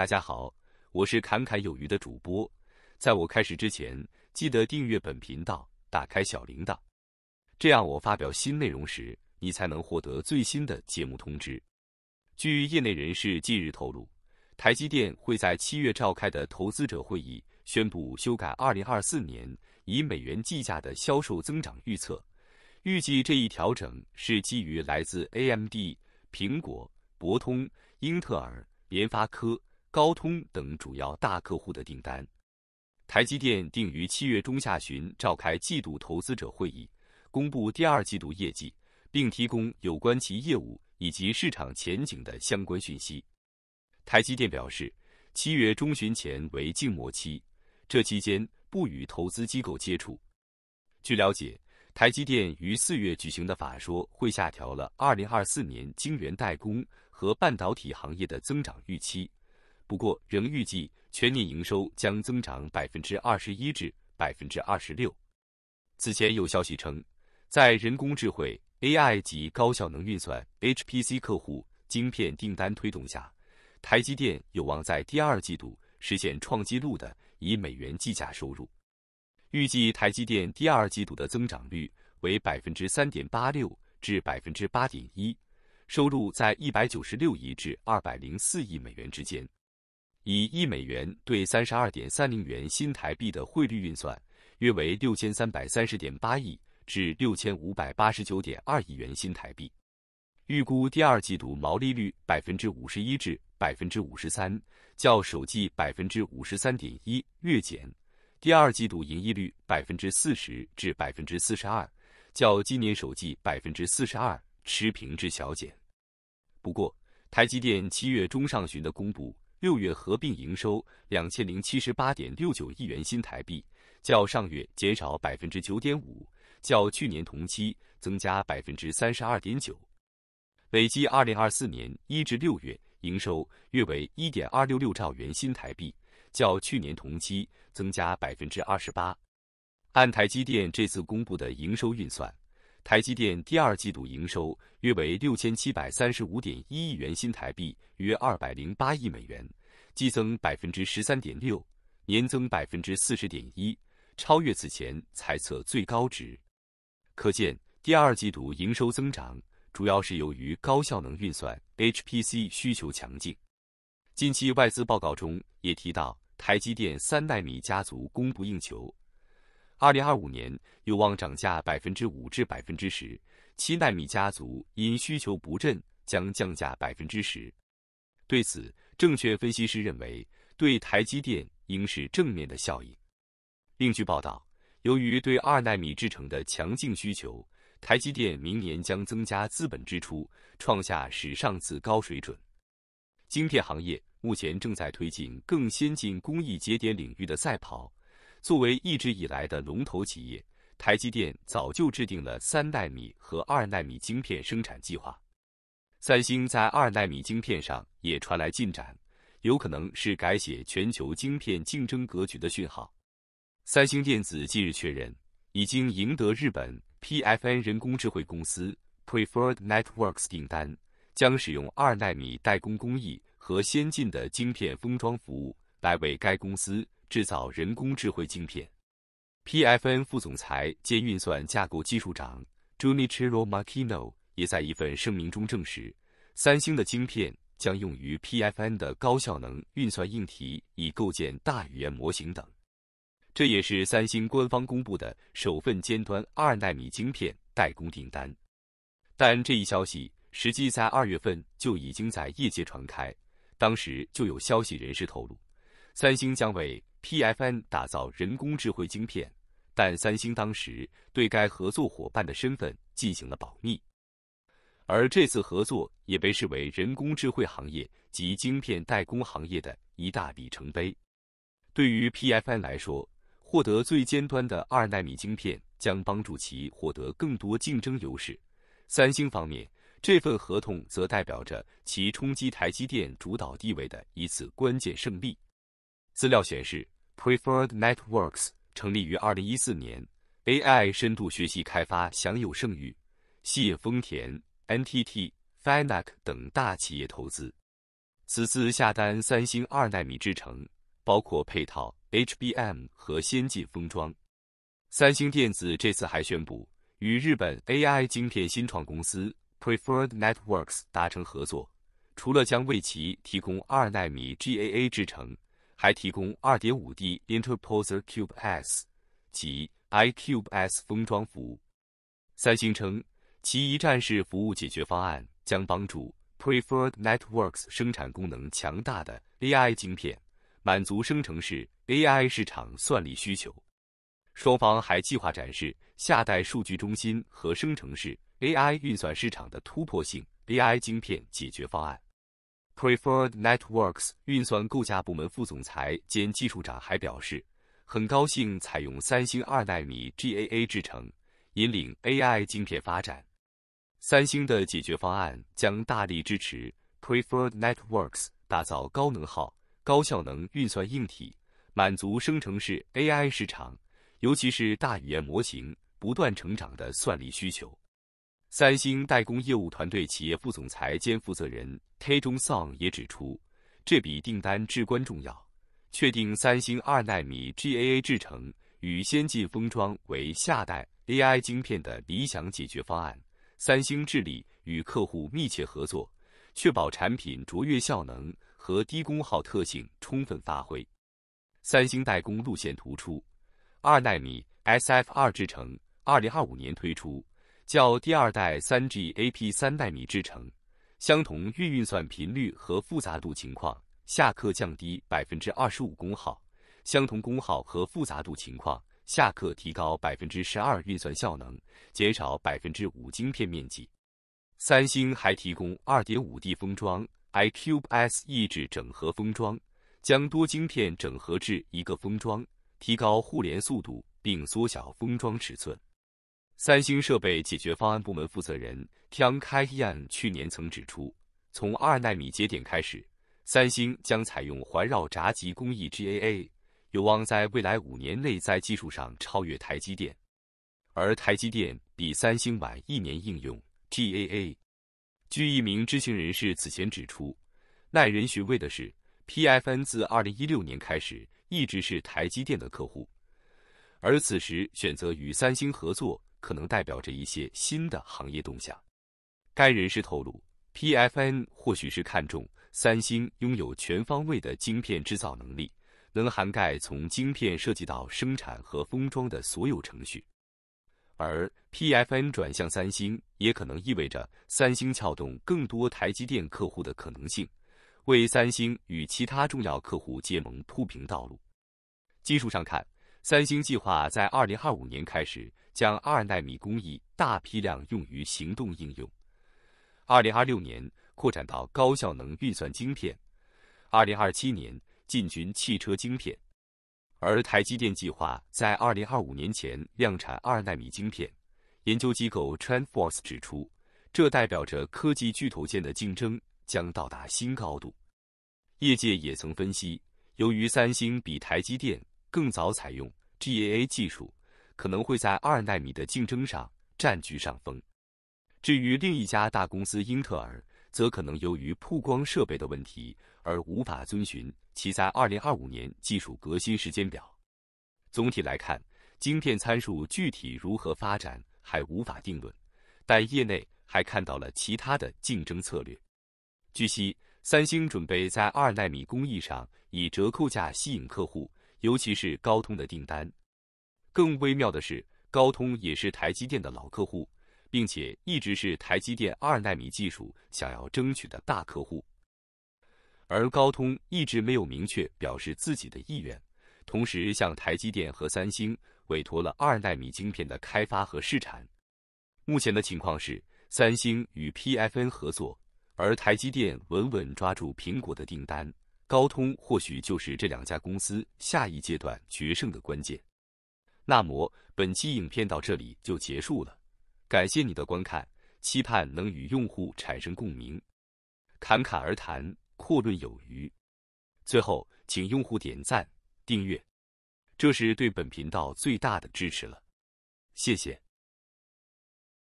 大家好，我是侃侃有余的主播。在我开始之前，记得订阅本频道，打开小铃铛，这样我发表新内容时，你才能获得最新的节目通知。据业内人士近日透露，台积电会在七月召开的投资者会议宣布修改二零二四年以美元计价的销售增长预测。预计这一调整是基于来自 AMD、苹果、博通、英特尔、联发科。高通等主要大客户的订单。台积电定于七月中下旬召开季度投资者会议，公布第二季度业绩，并提供有关其业务以及市场前景的相关讯息。台积电表示，七月中旬前为静默期，这期间不与投资机构接触。据了解，台积电于四月举行的法说会下调了2024年晶圆代工和半导体行业的增长预期。不过，仍预计全年营收将增长百分之二十一至百分之二十六。此前有消息称，在人工智慧 AI 及高效能运算 HPC 客户晶片订单推动下，台积电有望在第二季度实现创纪录的以美元计价收入。预计台积电第二季度的增长率为百分之三点八六至百分之八点一，收入在一百九十六亿至二百零四亿美元之间。以一美元兑三十二点三零元新台币的汇率运算，约为六千三百三十点八亿至六千五百八十九点二亿元新台币。预估第二季度毛利率百分之五十一至百分之五十三，较首季百分之五十三点一略减；第二季度盈利率百分之四十至百分之四十二，较今年首季百分之四十二持平至小减。不过，台积电七月中上旬的公布。六月合并营收两千零七十八点六九亿元新台币，较上月减少百分之九点五，较去年同期增加百分之三十二点九。累计二零二四年一至六月营收约为一点二六六兆元新台币，较去年同期增加百分之二十八。按台积电这次公布的营收运算。台积电第二季度营收约为六千七百三十五点一亿元新台币，约二百零八亿美元，激增百分之十三点六，年增百分之四十点一，超越此前猜测最高值。可见，第二季度营收增长主要是由于高效能运算 （HPC） 需求强劲。近期外资报告中也提到，台积电三纳米家族供不应求。二零二五年有望涨价百分之五至百分之十，七纳米家族因需求不振将降价百分之十。对此，证券分析师认为，对台积电应是正面的效应。另据报道，由于对二纳米制程的强劲需求，台积电明年将增加资本支出，创下史上次高水准。晶片行业目前正在推进更先进工艺节点领域的赛跑。作为一直以来的龙头企业，台积电早就制定了三纳米和二纳米晶片生产计划。三星在二纳米晶片上也传来进展，有可能是改写全球晶片竞争格局的讯号。三星电子近日确认，已经赢得日本 PFN 人工智能公司 Preferred Networks 订单，将使用二纳米代工工艺和先进的晶片封装服务来为该公司。制造人工智慧晶片，P FN 副总裁兼运算架构技术长 Junichiro Makino 也在一份声明中证实，三星的晶片将用于 P FN 的高效能运算硬体，以构建大语言模型等。这也是三星官方公布的首份尖端二纳米晶片代工订单。但这一消息实际在二月份就已经在业界传开，当时就有消息人士透露，三星将为 PFN 打造人工智慧晶片，但三星当时对该合作伙伴的身份进行了保密。而这次合作也被视为人工智慧行业及晶片代工行业的一大里程碑。对于 PFN 来说，获得最尖端的二纳米晶片将帮助其获得更多竞争优势。三星方面，这份合同则代表着其冲击台积电主导地位的一次关键胜利。资料显示，Preferred Networks 成立于二零一四年，AI 深度学习开发享有盛誉，吸引丰田、NTT、Finac 等大企业投资。此次下单三星二纳米制程，包括配套 HBM 和先进封装。三星电子这次还宣布与日本 AI 晶片新创公司 Preferred Networks 达成合作，除了将为其提供二纳米 GAA 制程。还提供 2.5D Interposer Cube S 及 iCube S 封装服务。三星称，其一站式服务解决方案将帮助 Preferred Networks 生产功能强大的 AI 芯片，满足生成式 AI 市场算力需求。双方还计划展示下代数据中心和生成式 AI 运算市场的突破性 AI 芯片解决方案。Preferred Networks 运算构架部门副总裁兼技术长还表示，很高兴采用三星二纳米 GAA 制程，引领 AI 晶片发展。三星的解决方案将大力支持 Preferred Networks 打造高能耗、高效能运算硬体，满足生成式 AI 市场，尤其是大语言模型不断成长的算力需求。三星代工业务团队企业副总裁兼负责人 t a o n g Song 也指出，这笔订单至关重要，确定三星二纳米 GAA 制程与先进封装为下代 AI 芯片的理想解决方案。三星致力与客户密切合作，确保产品卓越效能和低功耗特性充分发挥。三星代工路线图出，二纳米 SF2 制程，二零二五年推出。较第二代三 GAP 三纳米制程，相同运运算频率和复杂度情况下，可降低百分之二十五功耗；相同功耗和复杂度情况下，可提高百分之十二运算效能，减少百分之五晶片面积。三星还提供二点五 D 封装 iCube S 抑制整合封装，将多晶片整合至一个封装，提高互联速度并缩小封装尺寸。三星设备解决方案部门负责人 Tang Kian 去年曾指出，从二纳米节点开始，三星将采用环绕闸极工艺 GAA，有望在未来五年内在技术上超越台积电。而台积电比三星晚一年应用 GAA。据一名知情人士此前指出，耐人寻味的是，P FN 自二零一六年开始一直是台积电的客户，而此时选择与三星合作。可能代表着一些新的行业动向。该人士透露，P F N 或许是看中三星拥有全方位的晶片制造能力，能涵盖从晶片设计到生产和封装的所有程序。而 P F N 转向三星，也可能意味着三星撬动更多台积电客户的可能性，为三星与其他重要客户结盟铺平道路。技术上看，三星计划在二零二五年开始将二纳米工艺大批量用于行动应用，二零二六年扩展到高效能运算晶片，二零二七年进军汽车晶片。而台积电计划在二零二五年前量产二纳米晶片。研究机构 t r a n s f o r e 指出，这代表着科技巨头间的竞争将到达新高度。业界也曾分析，由于三星比台积电更早采用 GAA 技术，可能会在二纳米的竞争上占据上风。至于另一家大公司英特尔，则可能由于曝光设备的问题而无法遵循其在二零二五年技术革新时间表。总体来看，晶片参数具体如何发展还无法定论，但业内还看到了其他的竞争策略。据悉，三星准备在二纳米工艺上以折扣价吸引客户。尤其是高通的订单。更微妙的是，高通也是台积电的老客户，并且一直是台积电二纳米技术想要争取的大客户。而高通一直没有明确表示自己的意愿，同时向台积电和三星委托了二纳米晶片的开发和试产。目前的情况是，三星与 PFN 合作，而台积电稳稳抓住苹果的订单。高通或许就是这两家公司下一阶段决胜的关键。那么本期影片到这里就结束了，感谢你的观看，期盼能与用户产生共鸣，侃侃而谈，阔论有余。最后，请用户点赞、订阅，这是对本频道最大的支持了，谢谢。